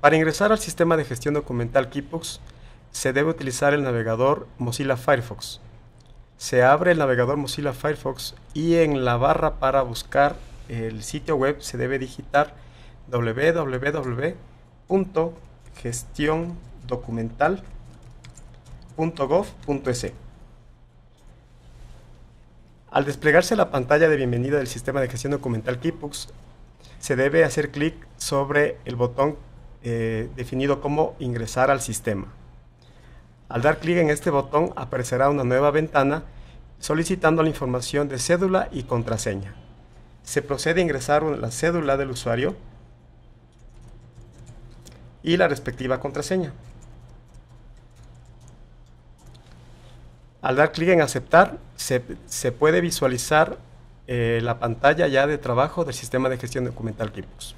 Para ingresar al sistema de gestión documental Keepbox, se debe utilizar el navegador Mozilla Firefox. Se abre el navegador Mozilla Firefox y en la barra para buscar el sitio web se debe digitar www.gestiondocumental.gov.es. Al desplegarse la pantalla de bienvenida del sistema de gestión documental Keepux, se debe hacer clic sobre el botón eh, definido como ingresar al sistema. Al dar clic en este botón aparecerá una nueva ventana solicitando la información de cédula y contraseña. Se procede a ingresar la cédula del usuario y la respectiva contraseña. Al dar clic en aceptar, se, puede visualizar eh, la pantalla ya de trabajo del sistema de gestión documental Clipus.